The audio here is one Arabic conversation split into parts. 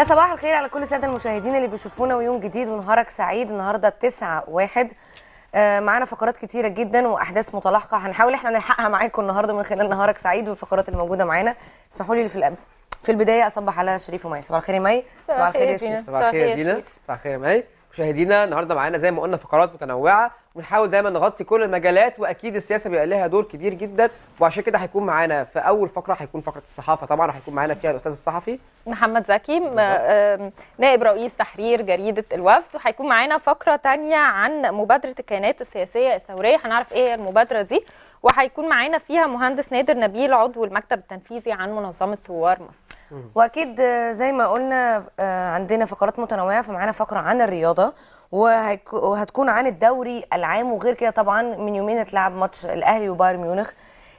يا صباح الخير على كل ساده المشاهدين اللي بيشوفونا ويوم جديد ونهارك سعيد النهارده 9 1 آه، معانا فقرات كتيره جدا واحداث متلاحقه هنحاول احنا نلحقها معاكم النهارده من خلال نهارك سعيد والفقرات اللي موجوده معانا اسمحوا لي في الأب. في البدايه اصبح على شريف ومي صباح الخير يا مي صباح الخير يا شريف صباح الخير يا دينا صباح الخير يا مي مشاهدينا النهارده معانا زي ما قلنا فقرات متنوعه ونحاول دايما نغطي كل المجالات واكيد السياسه بيبقى لها دور كبير جدا وعشان كده هيكون معانا في اول فقره هيكون فقره الصحافه طبعا هيكون معانا فيها الاستاذ الصحفي محمد زكي آه، نائب رئيس تحرير جريده الوفد وهيكون معانا فقره ثانيه عن مبادره الكيانات السياسيه الثوريه هنعرف ايه هي المبادره دي وهيكون معانا فيها مهندس نادر نبيل عضو المكتب التنفيذي عن منظمه ثوار مصر واكيد زي ما قلنا آه، عندنا فقرات متنوعه فمعانا فقره عن الرياضه وهتكون عن الدوري العام وغير كده طبعا من يومين اتلعب ماتش الاهلي وبايرن ميونخ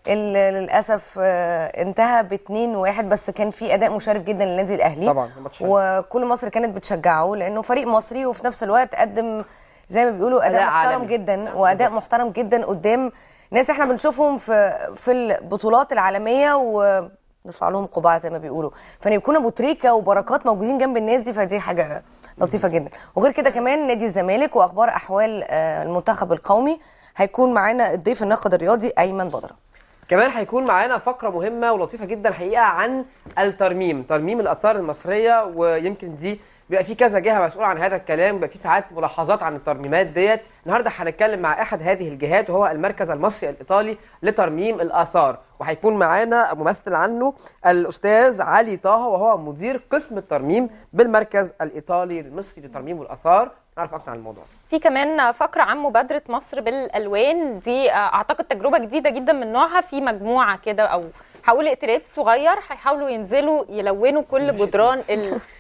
اللي للاسف آه، انتهى ب 2 1 بس كان في اداء مشرف جدا للنادي الاهلي طبعا وكل مصر كانت بتشجعه لانه فريق مصري وفي نفس الوقت قدم زي ما بيقولوا اداء, محترم عالمي. جدا نعم، واداء محترم جدا قدام ناس احنا بنشوفهم في في البطولات العالميه و نرفع لهم قبعه زي ما بيقولوا فان يكون ابو تريكه وبركات موجودين جنب الناس دي فدي حاجه لطيفه جدا وغير كده كمان نادي الزمالك واخبار احوال آه، المنتخب القومي هيكون معانا الضيف الناقد الرياضي ايمن بدره كمان هيكون معانا فقره مهمه ولطيفه جدا حقيقه عن الترميم ترميم الاثار المصريه ويمكن دي بيبقى في كذا جهه مسؤوله عن هذا الكلام بيبقى في ساعات ملاحظات عن الترميمات ديت النهارده هنتكلم مع احد هذه الجهات وهو المركز المصري الايطالي لترميم الاثار وهيكون معانا ممثل عنه الاستاذ علي طه وهو مدير قسم الترميم بالمركز الايطالي المصري لترميم الاثار نعرف اكتر عن الموضوع في كمان فقره عن مبادره مصر بالالوان دي آه، اعتقد تجربه جديده جدا من نوعها في مجموعه كده او هقول ائتلاف صغير هيحاولوا ينزلوا يلونوا كل جدران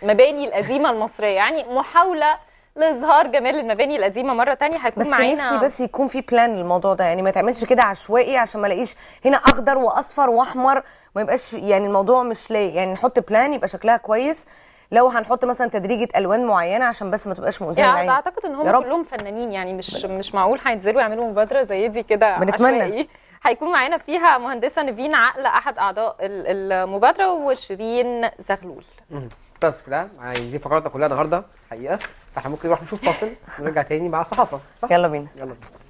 المباني القديمه المصريه يعني محاوله لاظهار جمال المباني القديمه مره ثانيه هيكون بس معينا. نفسي بس يكون في بلان للموضوع ده يعني ما تعملش كده عشوائي عشان ما الاقيش هنا اخضر واصفر واحمر ما يبقاش يعني الموضوع مش لايق يعني نحط بلان يبقى شكلها كويس لو هنحط مثلا تدريجه الوان معينه عشان بس ما تبقاش مؤذيه يعني اعتقد ان هم كلهم فنانين يعني مش مش معقول هينزلوا يعملوا مبادره زي دي كده بنتمنى هيكون معانا فيها مهندسه نيفين عقل احد اعضاء المبادره وشيرين زغلول بس كده دي فقراتنا كلها النهارده حقيقه فاحنا ممكن نروح نشوف فاصل ونرجع تاني مع الصحافه يلا بينا يلا بينا